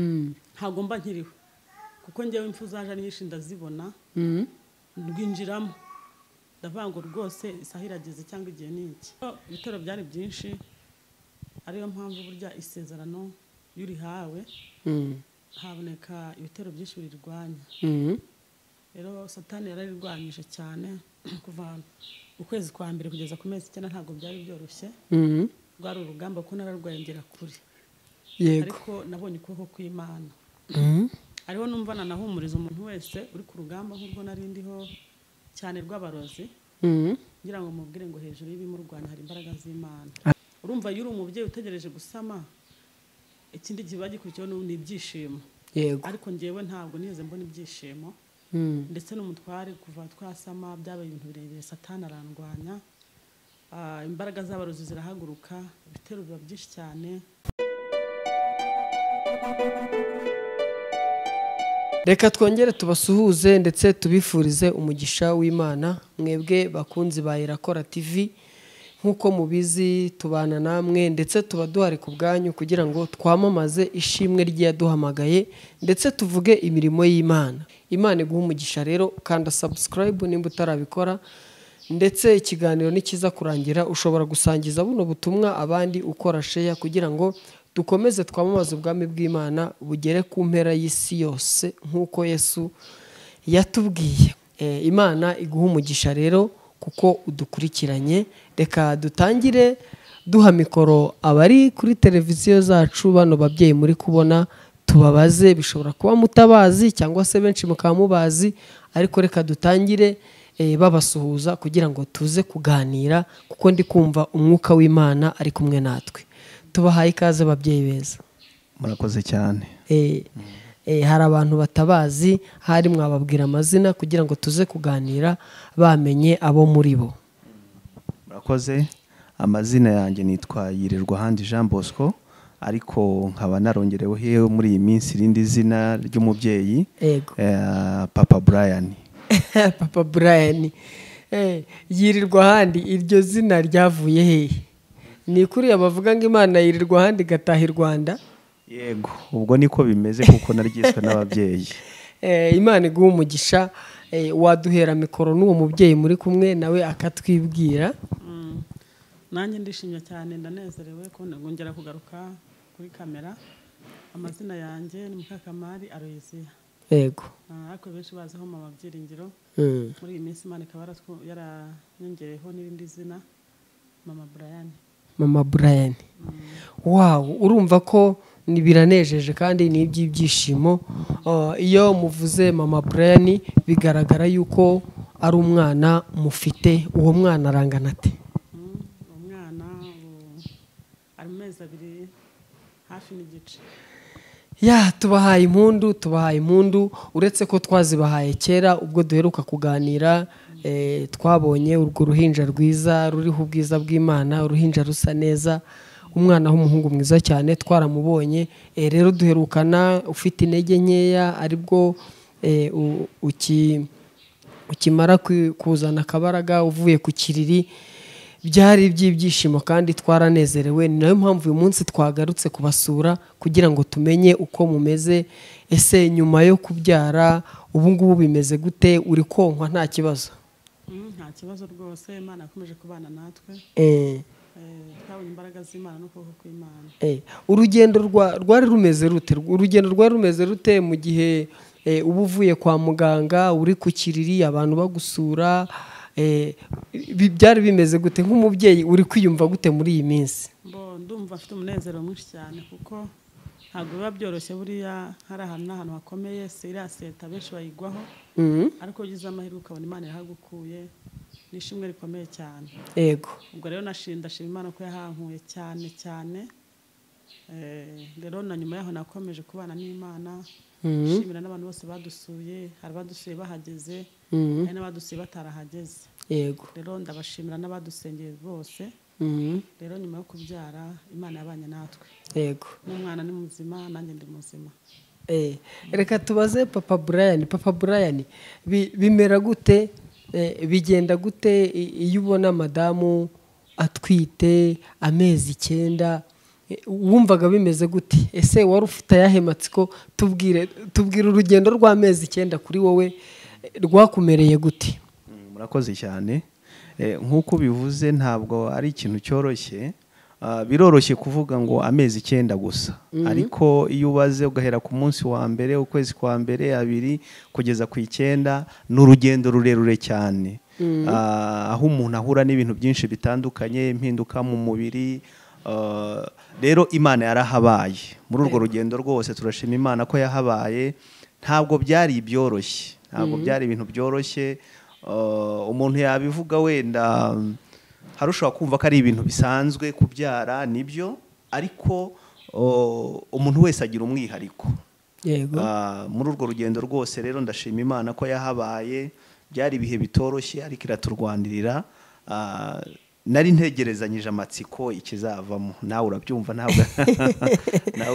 Mm. ntagomba nkiriho kuko njyewe impfu zaje nyinshi ndazibona rwinjiramo mm. ndavuga ngo rwose isaha irageze cyangwa igihe ni iki ibitero byari byinshi ariyo mpamvu burya isezerano y'urihawe mm. haboneka ibitero byinshi birirwanya rero satani yararirwanyije cyane kuva ukwezi kwa mbere kugeza ku mezi icyenda ntabwo byari byoroshye rwari urugamba ko nararwaye ngera kure ariko nabonye ukuboko kw'imana mm. ariho numva nanahumuriza umuntu wese uri ku rugamba nk'urwo nari ndiho cyane rw'abarozi mm. ngira ngo mubwire ngo hejuru Rwanda hari imbaraga z'imana ah. urumva iyo uri umubyeyi utegereje gusama ikindi kiba gikurikiyeho ni ibyishimo ariko ngewe ntabwo nigeze mbona ibyishimo mm. ndetse n'umutware kuva twasama byabaye ibintu birebire satana arandwanya ah, imbaraga z'abarozi zirahaguruka ibitero biba byinshi cyane reka twongere tubasuhuze ndetse tubifurize umugisha w'imana mwebwe bakunzi ba irakora tivi nk'uko mubizi tubana namwe ndetse tuba duhari ku bwanyu kugira ngo twamamaze ishimwe ry'iyaduhamagaye ndetse tuvuge imirimo y'imana imana iguha umugisha rero kanda sabusikarayibu nimba utarabikora ndetse ikiganiro nikiza kurangira ushobora gusangiza buno butumwa abandi ukora sheya kugira ngo dukomeze twamamaze ubwami bw'imana bugere ku mpera y'isi yose nk'uko yesu yatubwiye eh, imana iguha umugisha rero kuko udukurikiranye reka dutangire duha mikoro abari kuri televiziyo zacu bano babyeyi muri kubona tubabaze bishobora kuba mutabazi cyangwa se benshi mukaba mubazi ariko reka dutangire eh, babasuhuza kugira ngo tuze kuganira kuko ndi kumva umwuka w'imana ari kumwe natwe tubahaye ikaze ababyeyi beza murakoze cyane eh, eh, hari abantu batabazi hari mwababwira amazina kugira ngo tuze kuganira bamenye abo muri bo murakoze amazina yanjye nitwa yirirwa ahandi jean bosco ariko nkaba narongereho hewe muri iyi minsi irindi zina ry'umubyeyi eh, papa brian papa brian yirirwa ahandi iryo zina ryavuye hehe ni kuriya bavuga ngo imana yirirwa ahandi igataha i rwanda yego ubwo niko bimeze kuko naryiswe n'ababyeyi eh, imana iguha umugisha eh, waduhera mikoro n'uwo mubyeyi muri kumwe nawe akatwibwira mm. nanjye ndishimye cyane ndanezerewe kubona kongera kugaruka kuri kamera amazina yanjye ni mukakamari aroyiziya yego ah, ariko benshi baziho mama byiringiro mm. muri iyi minsi imana ikaba yaranyongereyeho n'irindi zina mama burayani mama burayani wawu urumva ko biranejeje kandi ni iby'ibyishimo uh, iyo muvuze mama burayani bigaragara yuko ari umwana mufite uwo mwana arangana ate umwana ari mu mezi abiri hafi n'igice ya tubahaye impundu tubahaye impundu uretse ko twazibahaye kera ubwo duheruka kuganira Eh, twabonye urwo ruhinja rwiza ruriho ubwiza bw'imana uruhinja rusa neza umwana w'umuhungu mwiza cyane twaramubonye eh, rero duherukana ufite intege nkeya aribwo eh, ukimara kuzana akabaraga uvuye ku kiriri byari iby'ibyishimo kandi twaranezerewe ni nayo mpamvu uyu munsi twagarutse kubasura kugira ngo tumenye uko mumeze ese nyuma yo kubyara ubu ngubu bimeze gute uri konkwa nta kibazo Mm, nta kibazo rwose imana yakomeje kubana natwe eh. Eh, twabonye imbaraga z'imana n'ukuboko kw'imana eh. urugendo rwari rumeze rute urugendo rwari rumeze rute mu gihe uba uvuye kwa muganga uri ku kiriri abantu bagusura byari bimeze gute nk'umubyeyi uri kwiyumva gute muri iyi minsi ndumva afite umunezero mwinshi cyane kuko ntabwo biba byoroshye buriya hari ahantu n'ahantu hakomeye siriyasi leta benshi bayigwaho Mm-hmm. ariko ugize amahirwe ukabona imana yahagukuye ni ishimwe rikomeye cyane yego ubwo rero nashinda ndashima imana ko yahankuye cyane cyane eh, rero na nyuma yaho nakomeje kubana n'imana mm-hmm. nshimira n'abantu bose badusuye hari abadusuye bahageze mm-hmm. hari n'abadusuye batarahageze yego rero ndabashimira n'abadusengeye bose rero nyuma yo kubyara imana yabanye natwe yego n'umwana ni muzima nanjye ndi muzima Eh, reka tubaze papa burayani papa burayani bimera gute eh, bigenda gute iyo ubona madamu atwite amezi icyenda eh, wumvaga bimeze gute ese wari ufite ayahe matsiko tubwire tubwire urugendo rw'amezi icyenda kuri wowe rwakumereye gute mm, murakoze cyane nk'uko ubivuze ntabwo ari ikintu cyoroshye Ah, biroroshye kuvuga ngo amezi icyenda gusa mhm. ariko iyo ubaze ugahera ku munsi wa mbere ukwezi kwa mbere abiri kugeza ku icyenda ni urugendo rurerure cyane mhm. ah, aho umuntu ahura n'ibintu byinshi bitandukanye impinduka mu mubiri ah, rero imana yarahabaye muri urwo rugendo rwose turashima imana ko yahabaye ntabwo byari ibyoroshye ntabwo mhm. byari ibintu byoroshye umuntu yabivuga wenda hari ushobora kumva ko ari ibintu bisanzwe kubyara nibyo ariko umuntu wese agira umwihariko ah, muri urwo rugendo rwose rero ndashima imana ko yahabaye byari ibihe bitoroshye ariko iraturwanirira ah, nari ntegerezanyije amatsiko ikizavamo nawe urabyumva ntabwo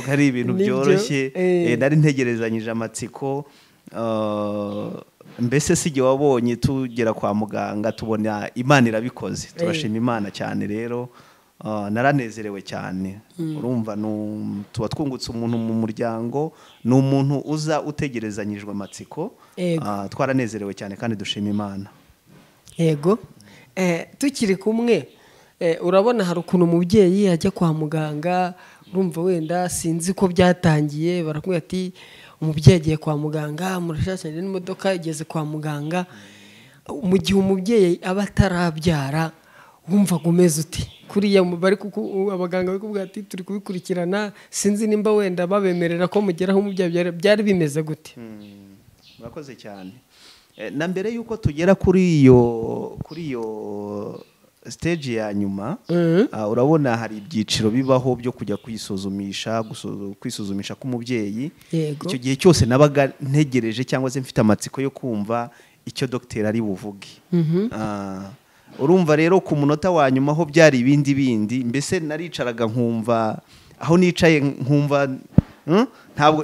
ari ibintu byoroshye eh. Eh, nari ntegerezanyije amatsiko ah, mbese si igihe wabonye tugera kwa muganga tubona imana irabikoze eh. turashima imana cyane rero ah, naranezerewe cyane mm. urumva tuba twungutse umuntu mu muryango ni umuntu uza utegerezanyijwe amatsiko ah, twaranezerewe cyane kandi dushima imana yego eh, tukiri kumwe eh, urabona hari ukuntu umubyeyi ajya kwa muganga urumva wenda sinzi ko byatangiye barakubwira ati umubyeyi agiye kwa muganga murashakira n'imodoka igeze kwa muganga mu gihe umubyeyi aba atarabyara wumvaga umeze uti kuriya abaganga bari kuvuga ati turi kubikurikirana sinzi nimba wenda babemerera ko mugeraho umubyeyi byari bimeze gute hmm, murakoze cyane eh, na mbere y'uko tugera kuri iyo kuri iyo stage ya nyuma mm-hmm. uh, urabona hari ibyiciro bibaho byo kujya kwisuzumisha kwisuzumisha k'umubyeyi icyo gihe cyose nabaga ntegereje cyangwa se mfite amatsiko yo kumva icyo dogiteri ari buvuge mm-hmm. uh, urumva rero ku munota wa nyuma ho byari ibindi bindi mbese naricaraga nkumva aho nicaye nkumva hmm?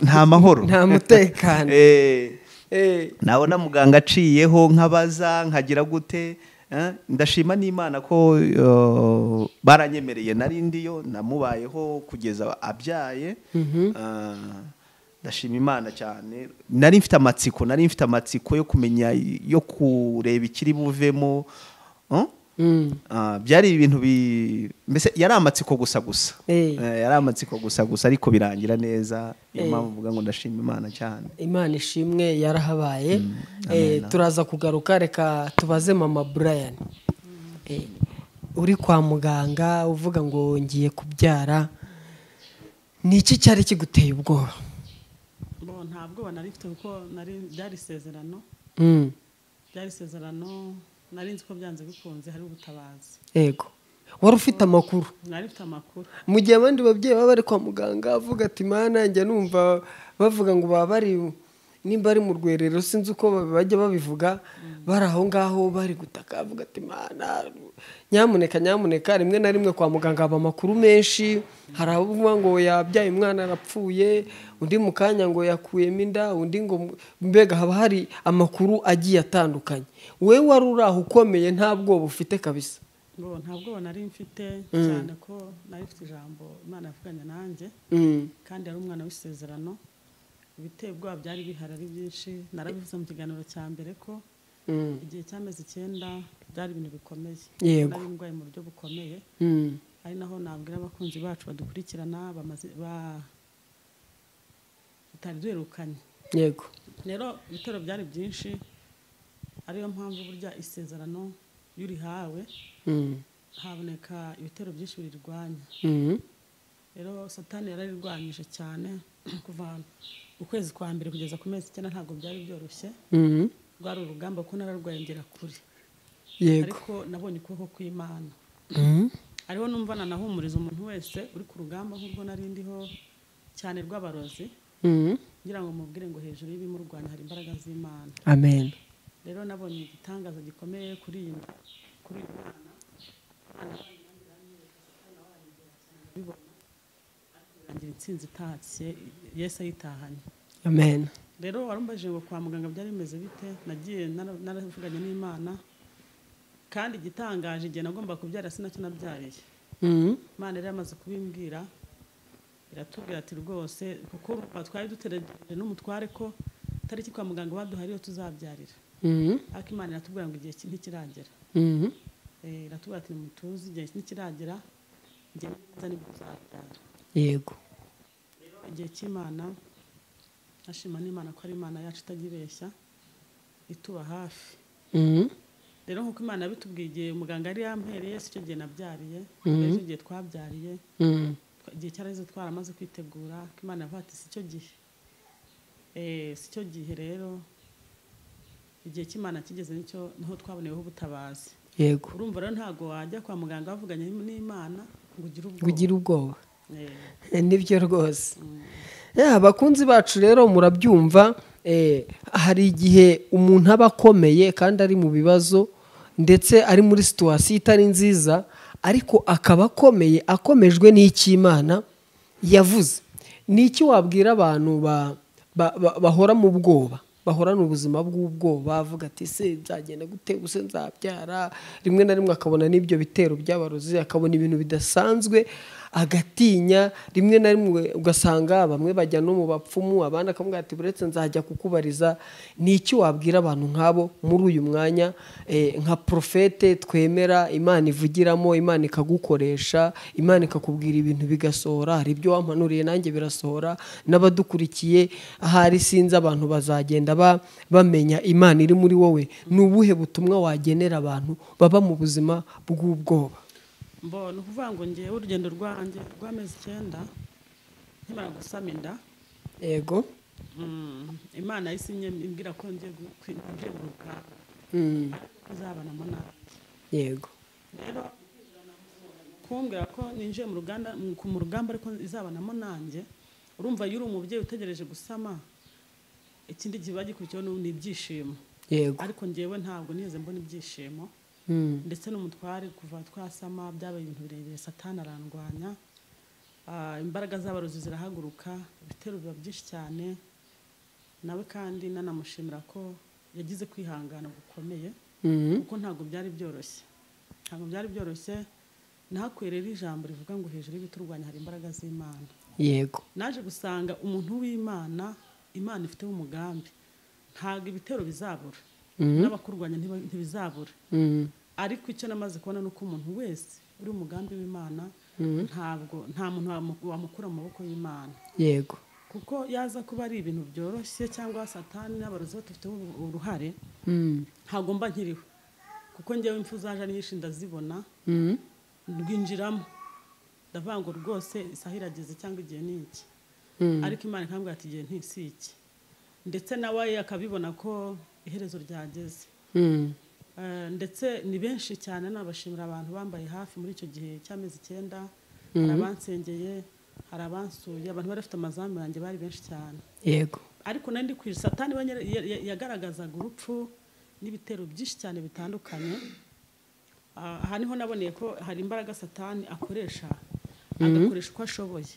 nta mahoro nta mutekano eh. Eh. nabona muganga aciyeho nkabaza nkagira gute Eh? ndashima n'imana ko baranyemereye narindiyo namubayeho kugeza abyaye mhm. eh, ndashima imana cyane nari mfite amatsiko nari mfite amatsiko yo kumenya yo kureba ikiri buvemo eh? Mm. Ah, byari ibintu mbese yari amatsiko gusa gusa eh. Eh, yari amatsiko gusa gusa ariko birangira neza niyo eh. mpamvu mvuga ngo ndashima imana cyane imana ishimwe yarahabaye mm. turaza kugaruka reka tubaze mama burayani uri kwa muganga uvuga ngo ngiye kubyara ni iki cyari kiguteye ubwoba ntabwo nari kuko byari isezerano mm. byari isezerano nari nzi ko byanze bikunze hari ubutabazi yego wari ufite amakuru nari ufite amakuru mu gihe abandi babyeyi baba bari kwa muganga avuga ati mana njya numva bavuga ngo baba bari nimba ari mu rwerero sinzi uko bajya babivuga bari aho ngaho bari gutaka bavuga ati mana nyamuneka nyamuneka rimwe na rimwe kwa muganga haba amakuru menshi hari abavuga ngo yabyaye umwana arapfuye undi mu kanya ngo yakuyemo inda undi ngo mbega haba hari amakuru agiye atandukanye we wari uri aho ukomeye nta bwoba ufite kabisa nta bwoba nari mfite mm. cyane ko nari mfite ijambo imana yavuganye nanjye mm. kandi yari umwana w'isezerano ibiteye ubwoba byari bihari ari byinshi narabivuze mu kiganiro cya mbere ko mm. igihe cy'amezi icyenda byari ibintu bikomeye yego nari ndwaye mu buryo bukomeye mm. ari naho nabwira abakunzi bacu badukurikirana bamaze tutari duherukanye yego rero ibitero byari byinshi ariyo mpamvu burya isezerano yurihawe mm. haboneka ibitero byinshi birirwanya mm-hmm. rero satani yararirwanyije cyane kuva ukwezi kwa mbere kugeza ku mezi icyenda ntabwo byari byoroshye mm-hmm. rwari urugamba kuko nararwaye ngera kure ariko nabonye ukuboko kw'imana mm-hmm. ariho numva nanahumuriza umuntu wese uri ku rugamba nk’ubwo nari ndiho cyane rw'abarozi mm-hmm. ngira ngo mubwire ngo hejuru Rwanda hari imbaraga z'imana amen rero nabonye igitangaza gikomeye kuri iyi mwana atangira intsinzi itatse yesi ayitahanye amen rero warumbaje ngo kwa muganga byari bimeze bite nagiye naravuganye n'imana kandi igitangaje igihe nagomba kubyara sinacyo nabyariye mm-hmm. imana yari yamaze kubimbwira iratubwira ati rwose kuko twari dutereje n'umutware ko tariki kwa muganga baduha ariyo tuzabyarira mm-hmm. ariko imana iratubwira ngo igihe ntikiragera mm-hmm. eh, iratubwira ati mutuzi igihe ntikiragera njye neza nibwo yego igihe cy'imana ashima n'imana ko ari imana yacu itajya ibeshya ituba hafi mm-hmm. rero nk'uko imana bitubwiye igihe muganga ari yampereye si cyo gihe nabyariye mm-hmm. ejo mm-hmm. igihe twabyariye igihe cyaraheze twaramaze kwitegura ko imana yavuga ati si cyo gihe eh, si cyo gihe rero igihe cy'imana kigeze nicyo niho twaboneyeho ubutabazi yego urumva rero ntabwo wajya kwa muganga bavuganye n'imana ngo ugire ubwoba nibyo rwose mm. eh, abakunzi bacu rero murabyumva eh, hari igihe umuntu aba akomeye kandi ari mu bibazo ndetse ari muri situwasiyo itari nziza ariko akaba akomeye akomejwe n'icy'imana yavuze ni iki wabwira abantu bahora mu bwoba bahorana ubuzima bw'ubwoba bavuga ati se nzagenda gute ubuse nzabyara rimwe na rimwe akabona n'ibyo bitero by'abarozi akabona ibintu bidasanzwe agatinya rimwe na rimwe ugasanga bamwe bajya no mu bapfumu abandi akamubwira ati buretse nzajya kukubariza ni iki wabwira abantu nk'abo muri uyu mwanya eh, nka profete twemera imana ivugiramo imana ikagukoresha imana ikakubwira ibintu bigasohora hari ibyo wampanuriye nanjye birasohora n'abadukurikiye ahari sinzi abantu bazagenda bamenya imana iri muri wowe ni ubuhe butumwa wagenera abantu baba mu buzima bw'ubwoba mbo ni ngo ngewe urugendo rwanjye rw'amezi icyenda nkimara gusama inda yego mm, imana yasinye imbwira ko ngiye gukuruka kuzabana mm. mu ntara yego rero kumbwira ko ninjiye mu ruganda mu rugamba ariko izabanamo nanjye urumva yuri umubyeyi utegereje gusama ikindi kiba gikurikiyeho ni ibyishimo yego ariko ngewe ntabwo nigeze mbona ibyishimo Hmm. ndetse n'umutware kuva twasama byabaye ibintu birebire satana arandwanya ah, imbaraga z'abarozi zirahaguruka ibitero biba byinshi cyane nawe kandi nanamushimira ko yagize kwihangana gukomeye hmm. kuko ntabwo byari byoroshye ntabwo byari byoroshye nahakuye ijambo rivuga ngo hejuru y'ibiturwanya hari imbaraga z'imana yego naje gusanga umuntu w'imana imana ifiteho umugambi ntabwo ibitero bizabura Mhm. n'abakurwanya ntibizabura mhm. ariko icyo namaze kubona ni uko umuntu wese uri umugambi w'imana mhm. ntabwo nta muntu wamukura amaboko y'imana yego kuko yaza kuba ari ibintu byoroshye cyangwa satani n'abarozi tubifiteho uruhare ntabwo mba nkiriho kuko njyewe impfu zaje nyinshi ndazibona rwinjiramo ndavuga ngo rwose isaha irageze cyangwa igihe ni iki ariko imana ikambwira ati igihe ntisi iki ndetse nawe akabibona ko iherezo ryageze hmm. eh, ndetse ni benshi cyane nabashimira abantu bambaye hafi muri icyo gihe cy'amezi icyenda hmm. hari abansengeye hari abansuye abantu bari bafite amazamu yanjye bari benshi cyane yego ariko nandi ndi ku satani yagaragazaga urupfu n'ibitero byinshi cyane bitandukanye ah, aha niho naboneye ko hari imbaraga satani akoresha hmm. agakoresha uko ashoboye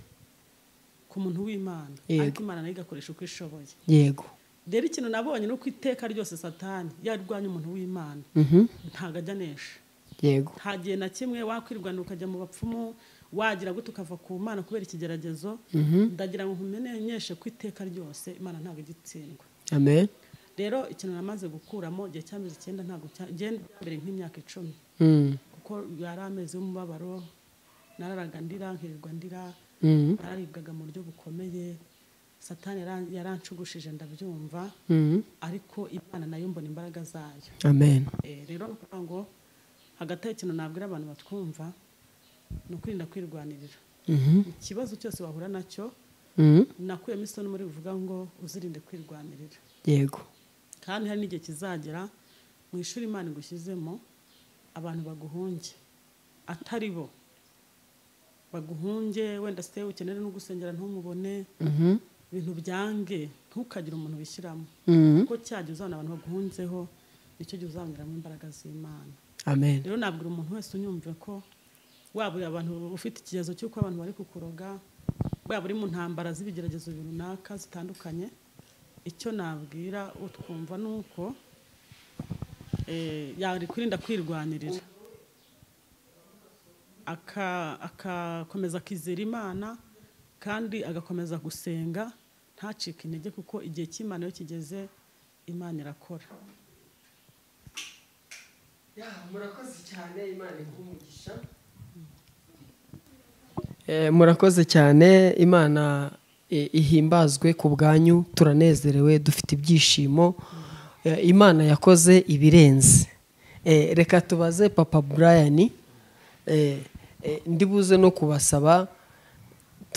ku muntu w'imana ariko imana nayo igakoresha uko ishoboye yego rero ikintu nabonye ni uko iteka ryose satani yarwanya umuntu w'imana mhm. ntabwo ajya anesha yego nta na kimwe wakwirwanya ukajya mu bapfumu wagira gute ukava ku mana kubera ikigeragezo mhm. ndagira ngo nkumenyeshe ku iteka ryose imana ntabwo igitsindwa rero ikintu namaze gukuramo igihe cy'amezi icyenda ntabwo mbere nk'imyaka icumi mm. kuko yari amezi y'umubabaro nararaga ndira nkirirwa ndira mm. nararibwaga mu buryo bukomeye satani yarancugushije ndabyumva mm-hmm. ariko imana nayo mbona imbaraga zayo amen eh, rero ni ukuvuga ngo hagati aho ikintu nabwira abantu batwumva ni ukwirinda kwirwanirira mm-hmm. ikibazo cyose wahura nacyo mm-hmm. nakuyemo isoni muri buvuga ngo uzirinde kwirwanirira yego kandi hari n'igihe kizagera mu ishuri imana igushyizemo abantu baguhunge atari bo baguhunge wenda se ukenera no gusengera ntumubone ibintu byange ntukagire umuntu wishyiramo mm-hmm. kuko cyajya uzabona abantu baguhunzeho nicyo gihe uzabongeramo imbaraga z'imana rero nabwira umuntu wese unyumve ko waba abantu ufite ikigezo cy'uko abantu bari kukuroga waba uri mu ntambara z'ibigeragezo runaka zitandukanye icyo nabwira utwumva ni uko eh, yari kwirinda kwirwanirira akakomeza akizera imana kandi agakomeza gusenga ntacike intege kuko igihe cy'imana iyo kigeze imana irakora murakoze cyane imana eh, eh, ihimbazwe ku bwanyu turanezerewe dufite ibyishimo eh, imana yakoze ibirenze reka tubaze papa burayani ndibuze no kubasaba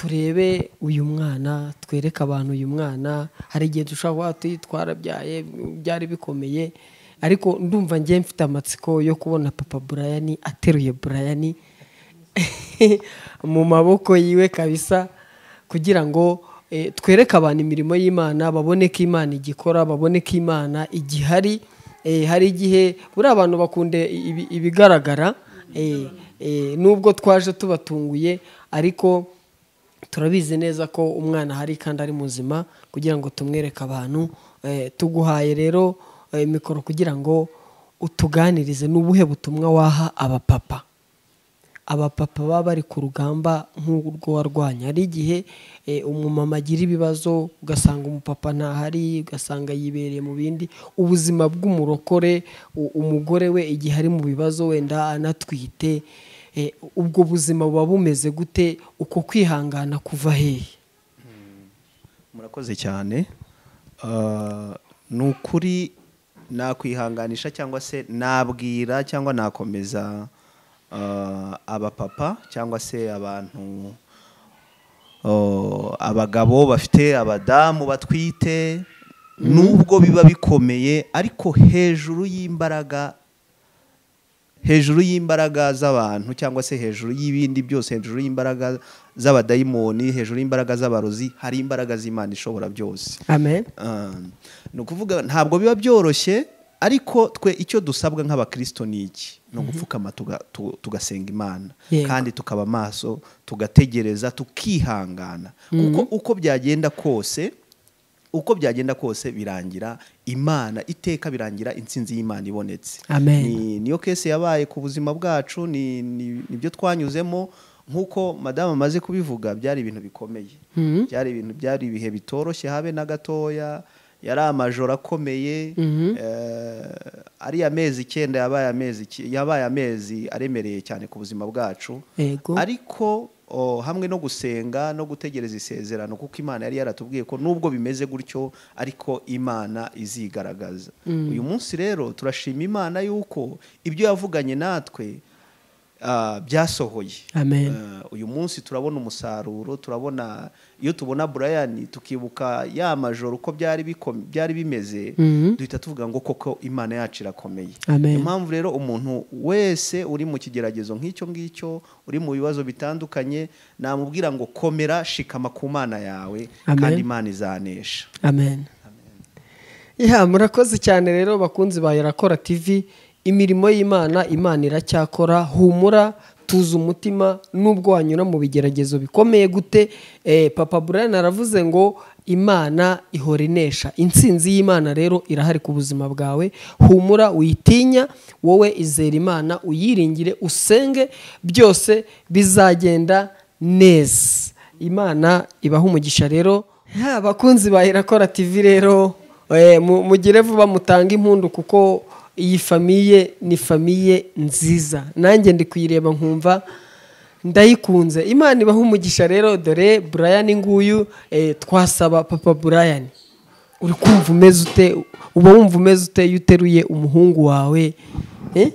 turebe uyu mwana twereke abantu uyu mwana hari igihe dushobora kuba tuyi twarabyaye byari bikomeye ariko ndumva ngiye mfite amatsiko yo kubona papa Brian ateruye Brian mu maboko yiwe kabisa kugira ngo eh, twereke abantu imirimo y'imana babone ko imana igikora babone ko imana igihari eh, hari igihe buriya abantu bakunda ibigaragara eh, nubwo twaje tubatunguye ariko turabizi neza ko umwana hari kandi ari muzima kugira ngo tumwereke abantu eh, tuguhaye rero eh, mikoro kugira ngo utuganirize n’ubuhe butumwa waha abapapa abapapa baba bari ku rugamba nk'urwo warwanya hari igihe eh, umumama agira ibibazo ugasanga umupapa ntahari ugasanga yibereye mu bindi ubuzima bw'umurokore umugore we igihe ari mu bibazo wenda anatwite Eh, ubwo buzima buba bumeze gute uko kwihangana kuva hehe hmm. murakoze cyane ah, ni ukuri nakwihanganisha cyangwa se nabwira cyangwa nakomeza ah, abapapa cyangwa se abantu oh, abagabo bafite abadamu batwite hmm. nubwo biba bikomeye ariko hejuru y'imbaraga hejuru y'imbaraga z'abantu cyangwa se hejuru y'ibindi byose hejuru y'imbaraga z'abadayimoni hejuru y'imbaraga z'abarozi hari imbaraga z'imana ishobora byose amen um, ni ukuvuga ntabwo biba byoroshye ariko twe icyo dusabwa nk’abakristo ni iki ni mhm. ugupfukama tugasenga imana kandi tukaba amaso tugategereza tukihangana kuko mhm. uko byagenda kose uko byagenda kose birangira imana iteka birangira insinzi y'imana ibonetse niyo kese yabaye ku buzima bwacu nibyo twanyuzemo nk'uko madamu amaze kubivuga byari ibintu bikomeye mm-hmm. byari ibintu byari ibihe bitoroshye habe na gatoya yari amajoro akomeye mm-hmm. eh, ari amezi icyenda yabaye amezi yabaye amezi aremereye cyane ku buzima bwacu ariko hamwe no gusenga no gutegereza isezerano kuko imana yari yaratubwiye ko nubwo bimeze gutyo ariko imana izigaragaza mm. uyu munsi rero turashima imana y'uko ibyo yavuganye natwe Uh, byasohoye uh, uyu munsi turabona umusaruro turabona iyo tubona burayani tukibuka ya majoro uko byari bimeze mhm. duhita tuvuga ngo koko imana yacu irakomeye impamvu rero umuntu wese uri mu kigeragezo nk'icyo ngicyo uri mu bibazo bitandukanye namubwira ngo komera shikama ku mana yawe kandi imana izanesha amen murakoze cyane rero bakunzi ba yarakora tivi imirimo y'imana imana iracyakora humura tuza umutima nubwo wanyura mu bigeragezo bikomeye gute eh, papa Brian aravuze ngo imana ihora inesha insinzi y'imana rero irahari ku buzima bwawe humura witinya wowe izera imana uyiringire usenge byose bizagenda neza imana ibaho umugisha rero abakunzi ba irakora tv rero eh, mugire vuba mutange impundu kuko iyi famiye ni famiye nziza nanjye ndi kuyireba nkumva ndayikunze imana ibaha umugisha rero dore brian nguyu eh, twasaba papa brian uri kumva umeze ute uba wumva umeze ute iyo uteruye umuhungu wawe eh?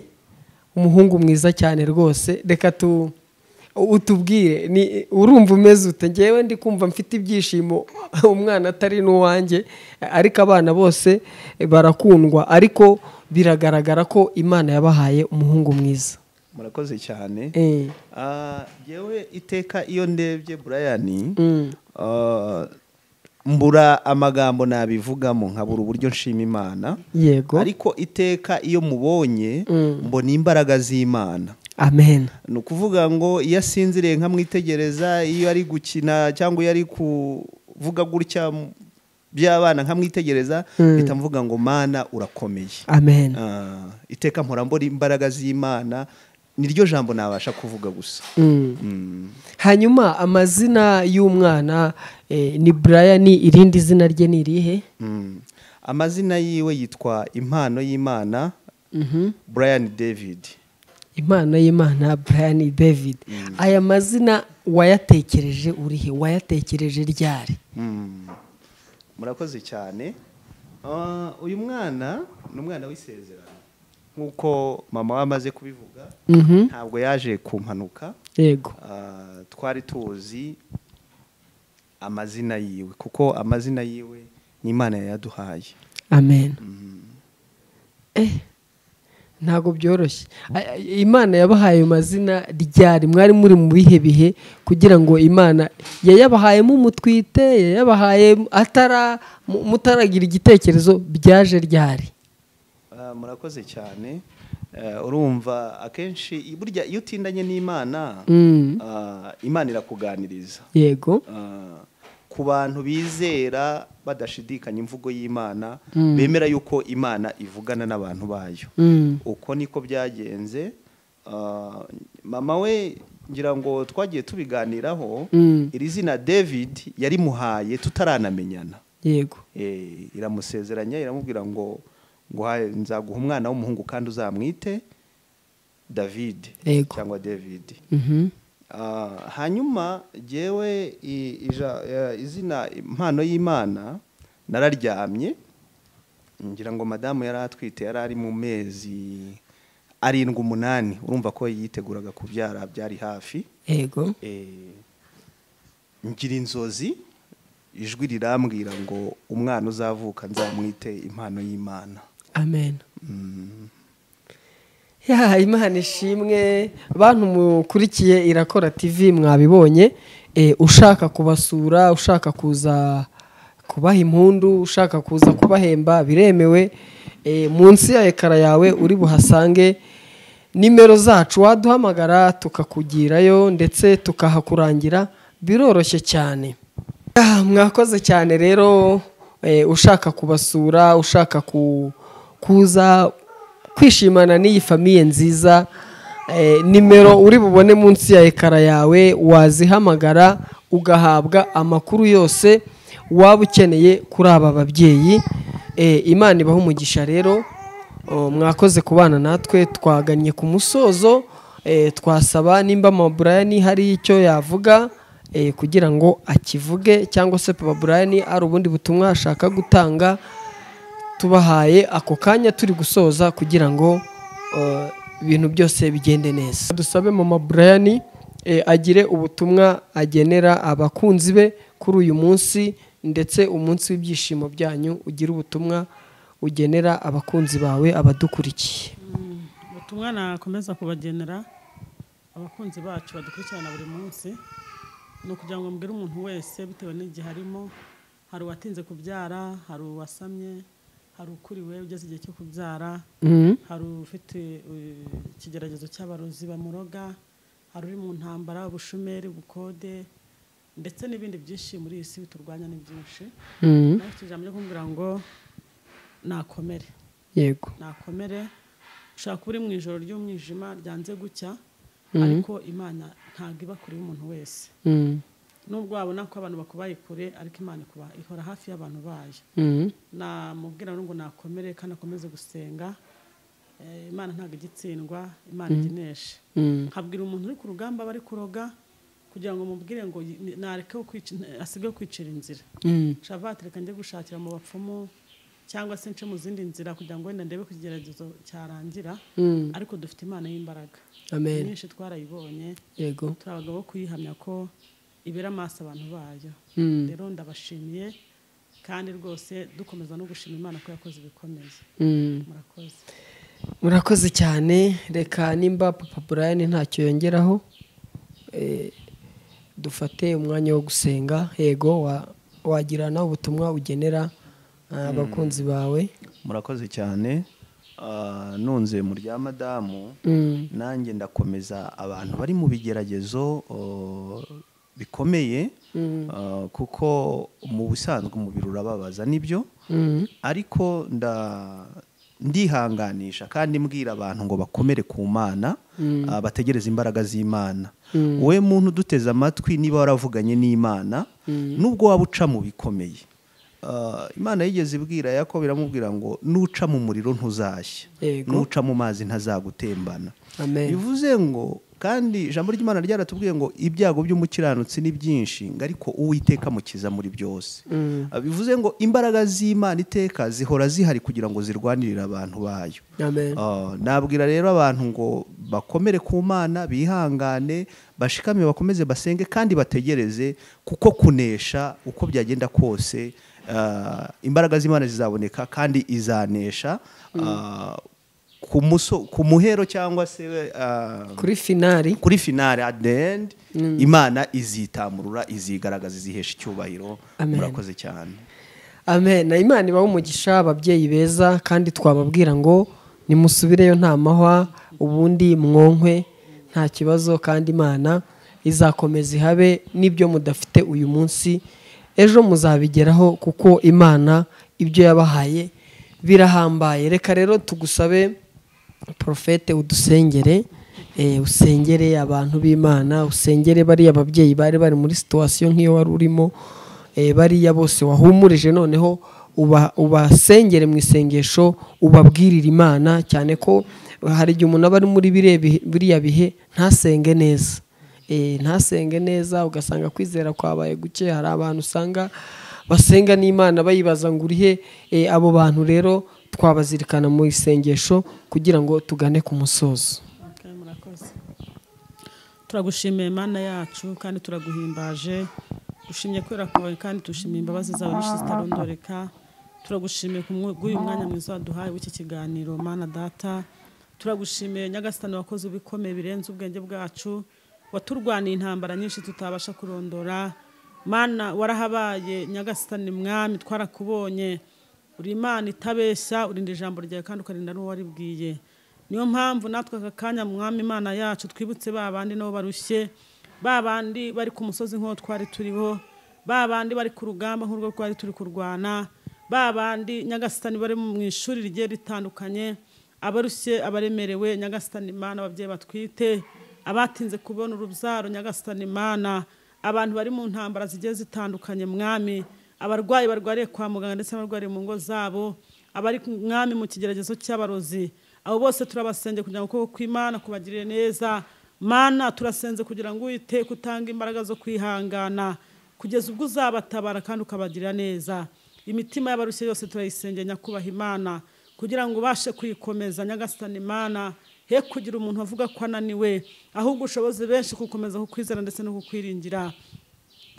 umuhungu mwiza cyane rwose reka tu utubwire urumva umeze ute ngewe ndi kumva mfite ibyishimo umwana atari n'uwanjye ariko abana bose barakundwa ariko biragaragara ko imana yabahaye umuhungu mwiza murakoze cyane eh. ah, yewe iteka iyo ndebye burayani mm. ah, mbura amagambo nabivugamo nkabura uburyo nshima imana yego ariko iteka iyo mubonye mm. mbona imbaraga z'imana amen ni ukuvuga ngo iyo asinziriye nkamwitegereza iyo ari gukina cyangwa iyo ari kuvuga gutya by'abana nkamwitegereza mm. mpita mvuga ngo mana urakomeye amen ah, iteka mpora imbaraga z'imana niryo jambo nabasha kuvuga gusa mm. Mm. hanyuma amazina y'umwana eh, ni brian irindi zina rye ni irihe amazina yiwe yitwa impano y'imana mhm. brian david impano y'imana brian david aya mazina wayatekereje urihe wayatekereje ryari murakoze cyane ah, uyu mwana ni umwana w'isezerano nk'uko mama we amaze kubivuga mhm. ntabwo yaje ku mpanuka yego ah, twari tuzi amazina yiwe kuko amazina yiwe ni imana yayaduhaye amen mhm. eh, ntabwo byoroshye imana yabahaye ayo mazina ryari mwari muri mu bihe bihe kugira ngo imana yayabahayemo umutwite yayabahaye atara mutaragira igitekerezo byaje ryari uh, murakoze cyane uh, urumva akenshi burya iyo utindanye n'imana mm. uh, imana irakuganiriza yego ku bantu bizera badashidikanya imvugo y'imana mm. bemera yuko imana ivugana n'abantu bayo mm. uko niko byagenze uh, mama we ngira ngo twagiye tubiganiraho mm. iri zina david yarimuhaye tutaranamenyana yego eh, iramusezeranya iramubwira ngo nzaguha umwana w'umuhungu kandi uzamwite david cyangwa david mm-hmm. Ah, hanyuma ngewe izina impano y'imana nararyamye ngira ngo madamu yari atwite yari ari mu mezi arindwi umunani urumva ko yiteguraga kubyara byari hafi yego eh, ngira inzozi ijwi rirambwira ngo umwana uzavuka nzamwite impano y'imana amen mm. ya imana ishimwe bantu mukurikiye irakora tv mwabibonye eh, ushaka kubasura ushaka kuza kubaha impundu ushaka kuza kubahemba biremewe eh, munsi ya ekara yawe uri buhasange nimero zacu waduhamagara tukakugirayo ndetse tukahakurangira biroroshye cyane mwakoze cyane rero eh, ushaka kubasura ushaka kuza kwishimana n'iyi famiye nziza eh, nimero uri bubone munsi ya ekara yawe wazihamagara ugahabwa amakuru yose waba ukeneye kuri aba babyeyi eh, imana ibaha umugisha rero oh, mwakoze kubana natwe twaganye ku musozo eh, twasaba nimba Brian hari icyo yavuga kugira ngo akivuge cyangwa se papa Brian ari ubundi butumwa ashaka gutanga tubahaye ako kanya turi gusoza kugira ngo uh, ibintu byose bigende neza dusabe mama burayani eh, agire ubutumwa agenera abakunzi be kuri uyu munsi ndetse umunsi w'ibyishimo byanyu ugira ubutumwa ugenera abakunzi bawe abadukurikiye mm, ubutumwa nakomeza kubagenera abakunzi bacu badukurikirana buri munsi ni ukugira ngo mbwire umuntu wese bitewe n'igihe arimo hari uwatinze kubyara hari uwasamye hari ukuriwe ugeze igihe cyo kubyara mm-hmm. hari ufite eh, ikigeragezo cy'abarozi bamuroga hari uri mu ntambara ubushomeri ubukode ndetse n'ibindi byinshi muri iyi si biturwanya ni byinshi mm-hmm. nawe ufite ijambo ryo kumbwira ngo nakomere yego nakomere ushobora kuba uri mu ijoro ry'umwijima ryanze gucya mm-hmm. ariko imana ntabwo iba kure umuntu wese nubwo wabona ko abantu bakubaye kure ariko imana ihora hafi y'abantu bayo mm-hmm. namubwira ngo nakomere kandi akomeze gusenga eh, imana ntabwo igitsindwa imana mm-hmm. igenesha mm-hmm. nkabwira umuntu uri ku rugamba bari kuroga kugira ngo mubwire ngo nareke asige kwicira inzira shavuga njye gushakira mu bapfumu cyangwa se nce mu zindi nzira kugira ngo wenda ndebe ku kigeragezo cyarangira ariko dufite imana y'imbaraga nyinshi twarayibonye turi abagabo kuyihamya ko ibera amaso abantu bayo hmm. rero ndabashimiye kandi rwose dukomeza no gushima imana ko yakoze ibikomeye hmm. murakoze murakoze cyane reka nimba papa brian ntacyo yongeraho eh, dufate umwanya wo gusenga yego wagirana ubutumwa ugenera ah, hmm. abakunzi bawe murakoze cyane ah, nunze mu rya madamu nanjye ndakomeza abantu bari mu bigeragezo oh, bikomeye mm. uh, kuko mu busanzwe umubiri urababaza nibyo mm. ariko ndihanganisha kandi mbwira abantu ngo bakomere ku mana mm. uh, bategereze imbaraga z'imana wowe muntu uduteze amatwi niba waravuganye n'imana nubwo waba uca mu bikomeye uh, imana yigeze ibwira yakobo biramubwira ngo nuca mu muriro ntuzashye nuca mu mazi ntazagutembana bivuze ngo kandi ijambo ry'imana ryaratubwiye ngo ibyago by'umukiranutsi ni byinshi ngo ariko uwiteka mukiza muri byose mm. bivuze ngo imbaraga z'imana iteka zihora zihari kugira ngo zirwanirire abantu bayo ah, nabwira rero abantu ngo bakomere ku mana bihangane bashikame bakomeze basenge kandi bategereze kuko kunesha uko byagenda kose ah, imbaraga z'imana zizaboneka kandi izanesha mm. ah, ku muhero cyangwa se um, kuri finari kuri finari endi mm. imana izitamurura izigaragaza izihesha icyubahiro murakoze cyane amen na imana ibaho umugisha ababyeyi beza kandi twababwira ngo nimusubireyo nta mahwa ubundi mwonkwe nta kibazo kandi imana izakomeza ihabe n'ibyo mudafite uyu munsi ejo muzabigeraho kuko imana ibyo yabahaye birahambaye reka rero tugusabe profete udusengere eh, usengere abantu b'imana usengere bariya ababyeyi bari bari muri situwasiyo nk'iyo wari urimo eh, bariya bose wahumurije noneho ubasengere mu isengesho ubabwirira imana cyane ko hari igihe umuntu aba ari muri biriya bihe ntasenge neza eh, ntasenge neza ugasanga kwizera kwabaye guke hari abantu usanga basenga n'imana bayibaza ngo urihe abo bantu rero twabazirikana mu isengesho kugira ngo tugane ku musozo turagushimiye mana yacu kandi turaguhimbaje dushimye kubera kwawe kandi dushimiye imbabazi zawe zitarondoreka turagushimiye bw'uyu mwanya mwiza waduhaye w'iki kiganiro mana data turagushimiye nyagasani wakoze ibikomeye birenze ubwenge bwacu waturwaniye intambara nyinshi tutabasha kurondora mana warahabaye nyagasani mwami twarakubonye uri imana itabeshya urinda ijambo ryawe kandi ukarinda n'uwo waribwiye niyo mpamvu natwe aka kanya mwami imana yacu twibutse ba bandi nabo barushye ba bandi bari ku musozi nk'uwo twari turiho ba bandi bari ku rugamba nk'urwo twari turi kurwana ba bandi nyagasitani bari mu ishuri rigiye ritandukanye abarushye abaremerewe nyagasitani imana ababyeyi batwite abatinze kubona urubyaro nyagasitani imana abantu bari mu ntambara zigiye zitandukanye mwami abarwayi barwariye kwa muganga ndetse n'abarwariye mu ngo zabo abari ku mwami mu kigeragezo cy'abarozi abo bose turabasenge kugira ngo ukuboko kw'imana kubagirire neza mana turasenze kugira ngo uhite utanga imbaraga zo kwihangana kugeza ubwo uzabatabara kandi ukabagirira neza imitima y'abarushye yose turayisengera nyakubahwa imana kugira ngo ubashe kuyikomeza nyagasani imana he kugira umuntu avuga ko ananiwe ahubwo ushoboze benshi kukomeza kukwizera ndetse no kukwiringira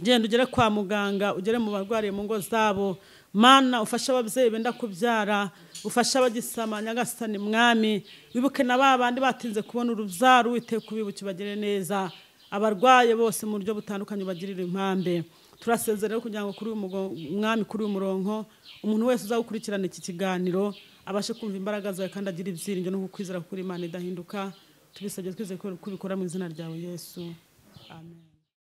genda ugere kwa muganga ugere mu barwariye mu ngo zabo mana ufashe ababyeyi benda kubyara ufashe abagisama nyagasani mwami wibuke na ba bandi batinze kubona urubyaro wite kubibuke bagere neza abarwaye bose mu buryo butandukanye bagirira impambe turasezerera kugira ngo kuri uyu mwami kuri uyu murongo umuntu wese uzagukurikirana iki kiganiro abashe kumva imbaraga zawe kandi agira ibyiringiro no kwizera kuri imana idahinduka tubisabye twizeye ko ubikora mu izina ryawe yesu amen